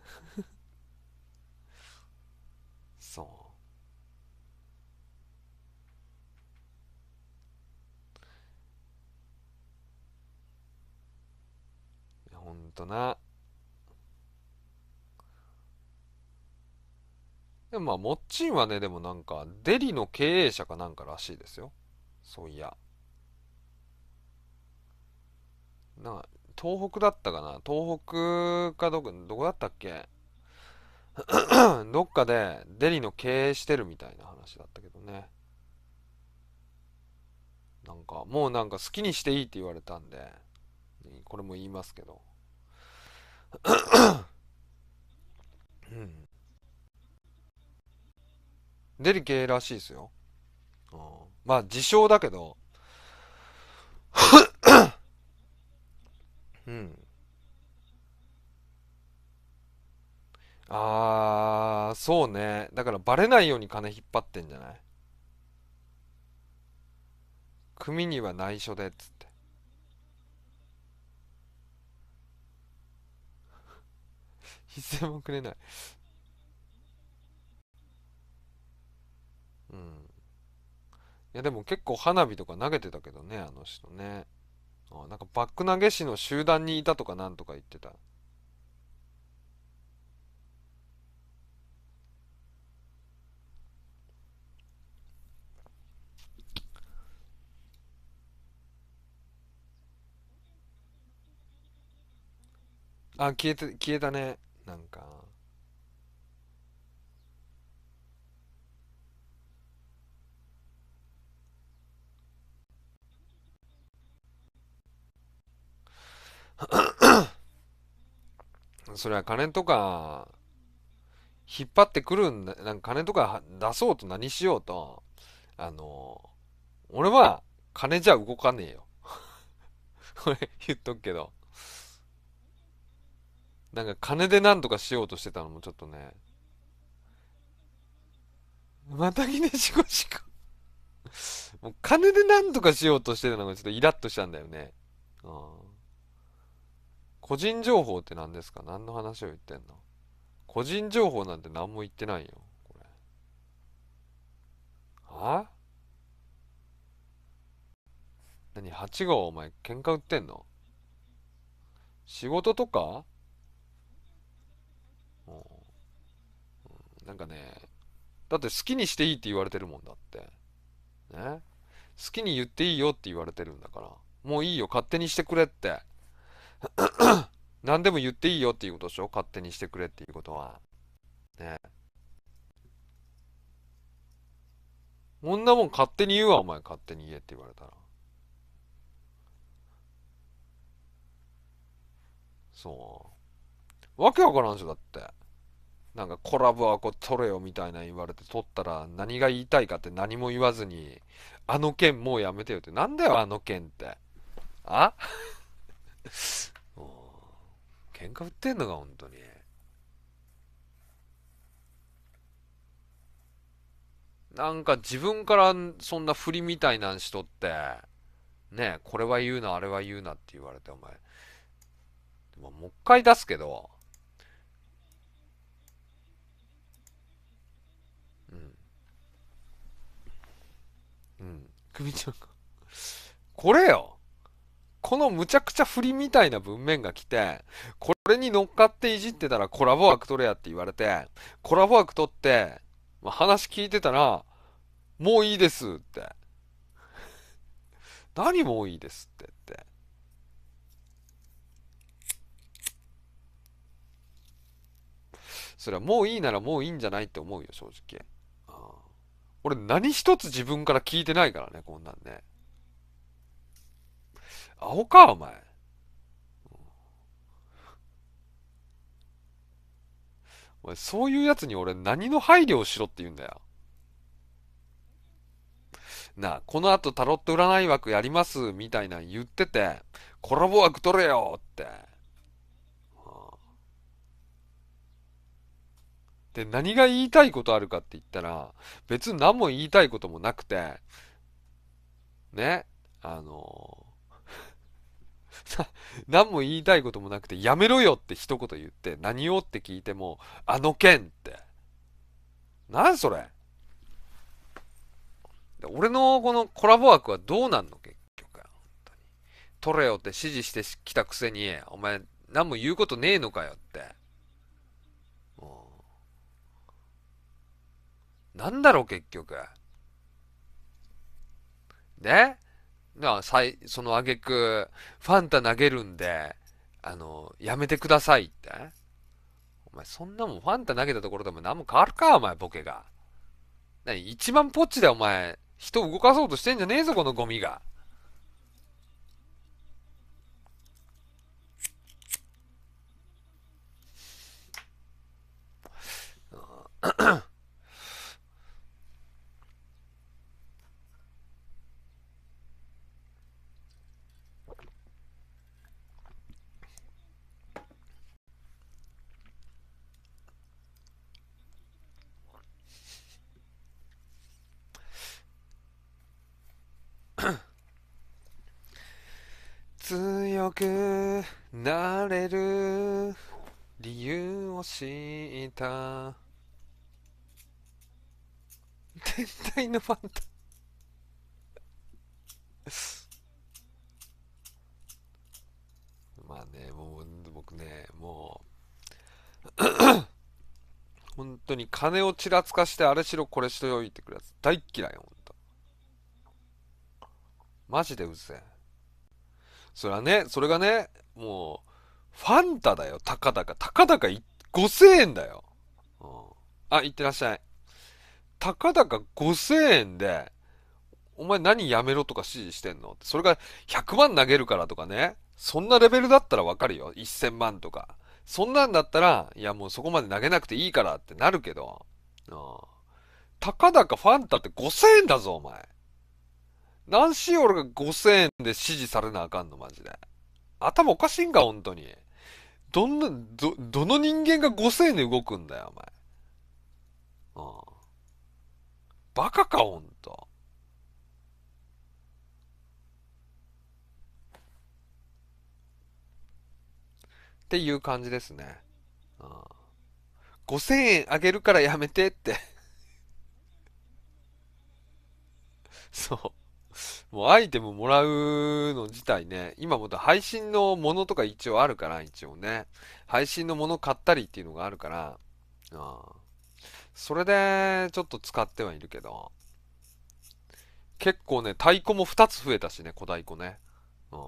[laughs] そう。ほんとな。でもまあ、もっちんはね、でもなんか、デリの経営者かなんからしいですよ。そういや。な東北だったかな東北かどこ、どこだったっけ [clears throat] どっかでデリの経営してるみたいな話だったけどね。なんか、もうなんか好きにしていいって言われたんで、これも言いますけど。[clears throat] うん出る系らしいですよ。うん、まあ、自称だけど [coughs] うん。あー、そうね。だからバレないように金引っ張ってんじゃない組には内緒で、つって。[laughs] 一銭もくれないうんいやでも結構花火とか投げてたけどねあの人ねあなんかバック投げ師の集団にいたとかなんとか言ってたあ消えて消えたねなんか [coughs] それは金とか、引っ張ってくるんだ、なんか金とか出そうと何しようと、あの、俺は金じゃ動かねえよ。こ [laughs] れ言っとくけど。なんか金で何とかしようとしてたのもちょっとね。またぎねしこしこ。もう金で何とかしようとしてたのがちょっとイラッとしたんだよね。うん。個人情報って何ですか何の話を言ってんの個人情報なんて何も言ってないよ。これ。は何 ?8 号お前喧嘩売ってんの仕事とかうん。なんかね、だって好きにしていいって言われてるもんだって。ね好きに言っていいよって言われてるんだから。もういいよ、勝手にしてくれって。[coughs] 何でも言っていいよっていうことでしょ勝手にしてくれっていうことは。ねこんなもん勝手に言うわ、お前。勝手に言えって言われたら。そう。わけわからんすよ、だって。なんかコラボはこう取れよみたいな言われて取ったら何が言いたいかって何も言わずに、あの件もうやめてよって。なんだよ、あの件って。あ喧嘩売ってんのか、本当に。なんか自分からそんな振りみたいなんしとって、ねこれは言うな、あれは言うなって言われて、お前。でも、もう一回出すけど、うん。うん。組長か。これよこのむちゃくちゃ振りみたいな文面が来て、これに乗っかっていじってたらコラボ枠取れやって言われて、コラボ枠取って、まあ、話聞いてたら、もういいですって。何もういいですってって。それはもういいならもういいんじゃないって思うよ、正直。俺何一つ自分から聞いてないからね、こんなんね。アホか、お前。お前、そういうやつに俺何の配慮をしろって言うんだよ。なあ、この後タロット占い枠やりますみたいな言ってて、コラボ枠取れよって。で、何が言いたいことあるかって言ったら、別に何も言いたいこともなくて、ね、あの何も言いたいこともなくて、やめろよって一言言って、何をって聞いても、あの件って。何それ俺のこのコラボ枠はどうなんの結局取れよって指示してきたくせに、お前何も言うことねえのかよって。うん。なんだろう結局。で、な最その挙句、ファンタ投げるんで、あの、やめてくださいって。お前、そんなもんファンタ投げたところでも何も変わるか、お前、ボケが。なに、一番ポッチだよ、お前。人動かそうとしてんじゃねえぞ、このゴミが。強くなれる理由を知った天体のファンタ [laughs] まあねもう僕ねもう [coughs] 本当に金をちらつかしてあれしろこれしろよ言ってくるやつ大っ嫌いほんとマジでうぜえそれはね、それがね、もう、ファンタだよ、たかだか。たかだか5000円だよ。うん、あ、いってらっしゃい。たかだか5000円で、お前何やめろとか指示してんのそれが100万投げるからとかね。そんなレベルだったらわかるよ。1000万とか。そんなんだったら、いやもうそこまで投げなくていいからってなるけど。うん。たかだかファンタって5000円だぞ、お前。何しよ俺が5000円で指示されなあかんの、マジで。頭おかしいんか、本当に。どんな、ど、どの人間が5000円で動くんだよ、お前。うん。バカか、ほんと。っていう感じですね。うん。5000円あげるからやめてってそう。もうアイテムもらうの自体ね、今も配信のものとか一応あるから、一応ね。配信のもの買ったりっていうのがあるから、あそれで、ちょっと使ってはいるけど。結構ね、太鼓も2つ増えたしね、小太鼓ね。うん。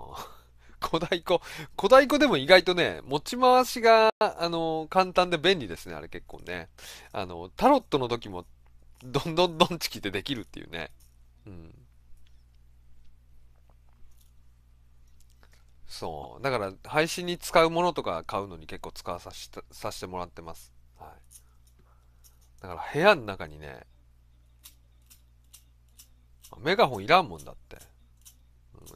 [laughs] 小太鼓、小太鼓でも意外とね、持ち回しが、あの、簡単で便利ですね、あれ結構ね。あの、タロットの時も、どんどんどんちきてできるっていうね。うん。そう。だから、配信に使うものとか買うのに結構使わさせてさせてもらってます。はい。だから、部屋の中にね、メガホンいらんもんだって。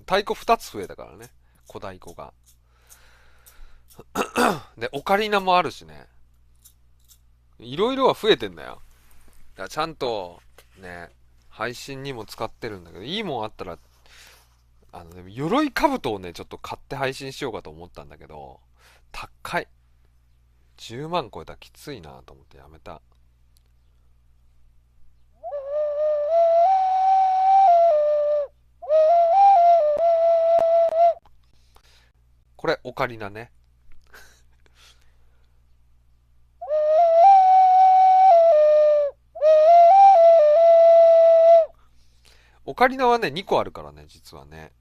太鼓2つ増えたからね。小太鼓が。で、オカリナもあるしね。いろいろは増えてんだよ。だちゃんと、ね、配信にも使ってるんだけど、いいもんあったらあの、でも、鎧兜をね、ちょっと買って配信しようかと思ったんだけど、高い。10万超えたらきついなと思ってやめた。これ、オカリナね。オカリナはね、2個あるからね、実はね。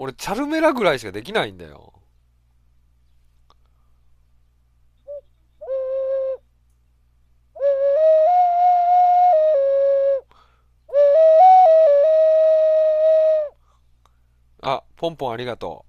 俺、チャルメラぐらいしかできないんだよ。あ、ポンポンありがとう。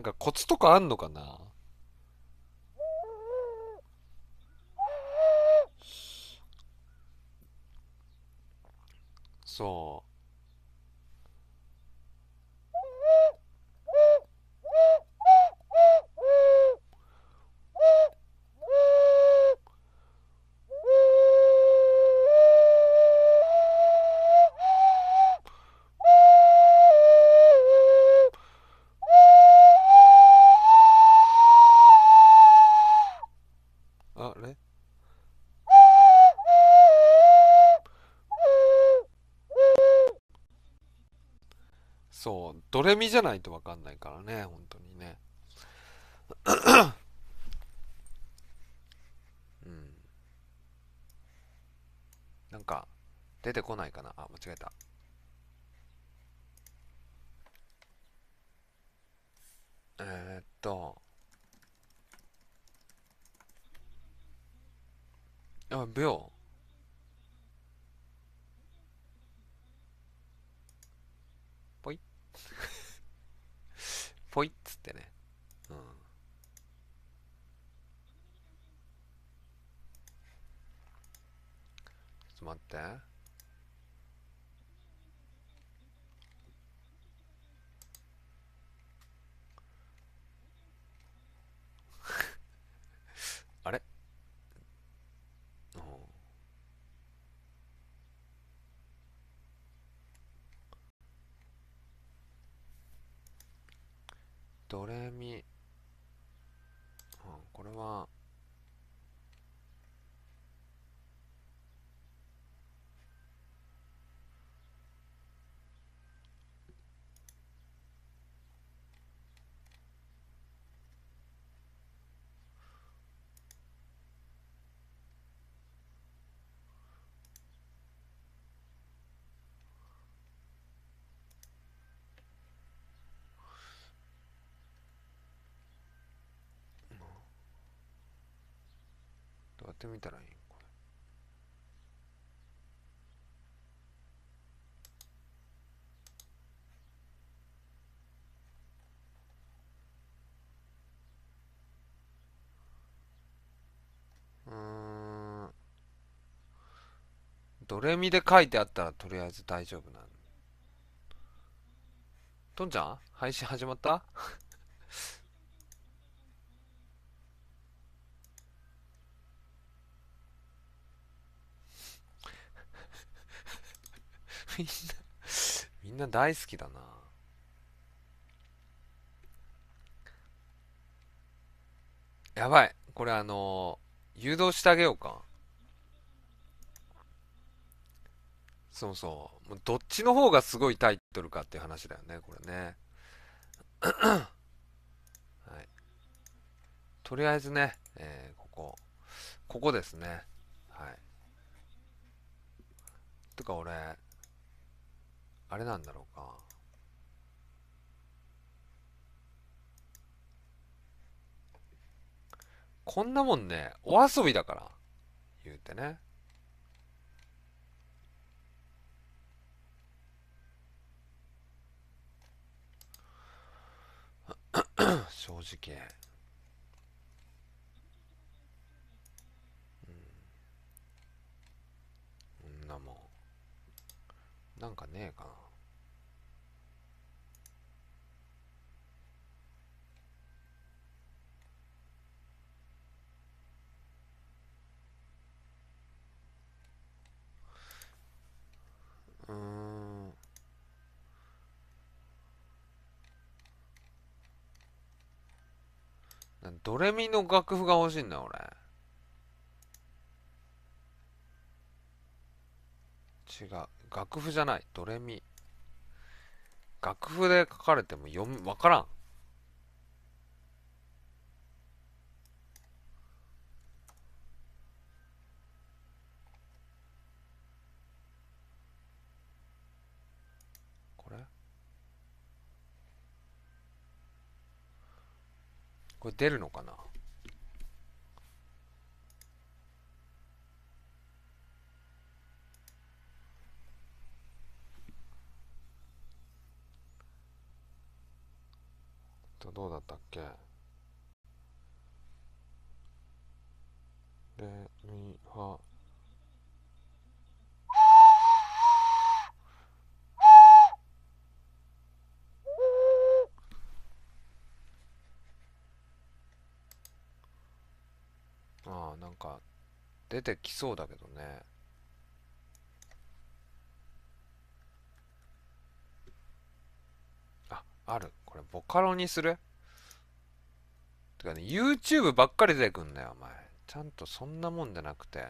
なんかコツとかあんのかなフェじゃないとわかんないからね、本当にね。うん。なんか、出てこないかなあ、間違えた。と待って。[laughs] あれドレミってみたらいいこれうんドレミで書いてあったらとりあえず大丈夫なのとんちゃん配信始まった [laughs] みんなみんな大好きだな。やばい。これあのー、誘導してあげようか。そうそう。もうどっちの方がすごいタイトルかっていう話だよね、これね。[clears throat] はい。とりあえずね、えー、ここ。ここですね。はい。てか俺、あれなんだろうか。こんなもんね、お遊びだから。言うてね。[clears throat] 正直。なんかねえかな。うんドレミの楽譜が欲しいんだ俺違う楽譜じゃない。ドレミ。楽譜で書かれても読む、わからん。これこれ出るのかなとどうだったっけレミファああなんか出てきそうだけどねある。これ、ボカロにするてかね、YouTube ばっかり出てくんだよ、お前。ちゃんとそんなもんじゃなくて。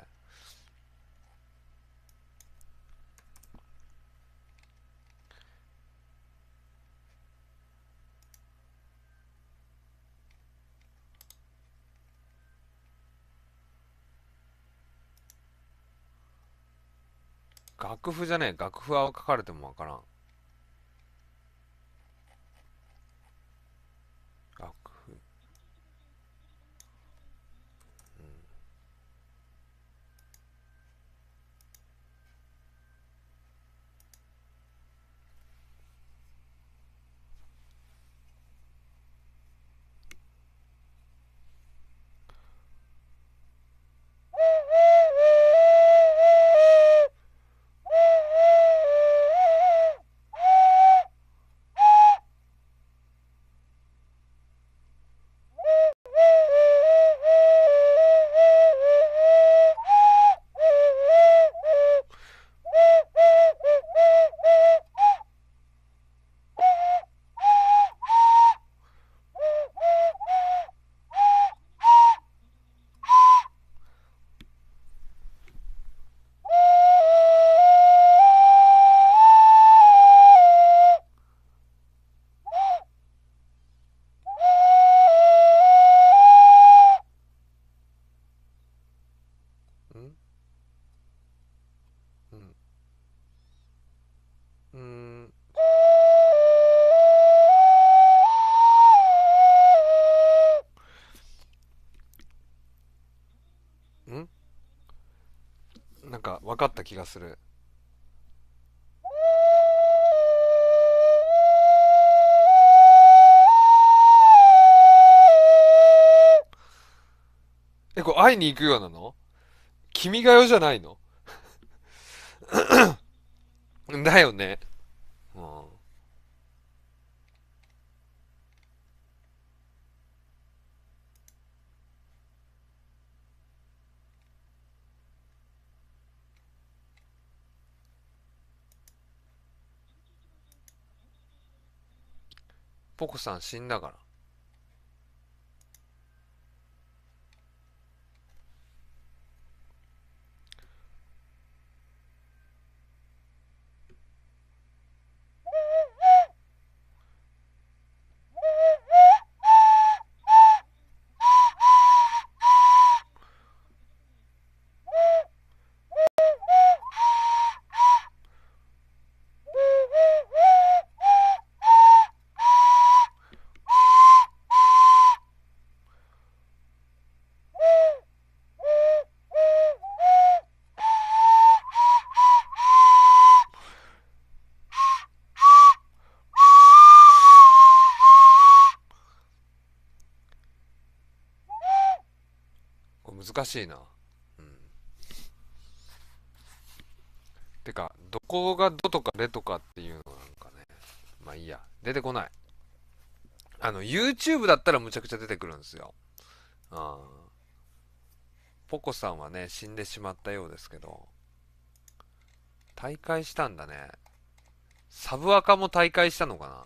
楽譜じゃねえ。楽譜は書かれてもわからん。気がする。え、これ会いに行くようなの君が代じゃないの [coughs] だよね。ポコさん死んだから。しいな。うん。てか、どこがどとかれとかっていうのなんかね。まあいいや。出てこない。あの、YouTube だったらむちゃくちゃ出てくるんですよ。あポコさんはね、死んでしまったようですけど。大会したんだね。サブアカも大会したのかな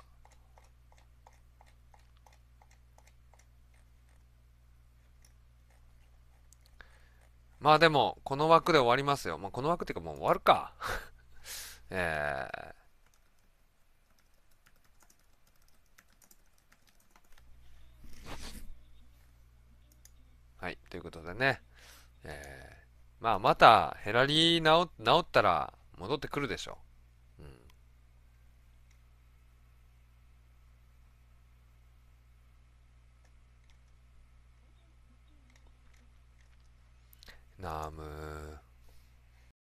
まあでも、この枠で終わりますよ。まあ、この枠っていうかもう終わるか。[laughs] えー、はい、ということでね。えー、まあまた、ヘラリー治ったら戻ってくるでしょう。那么。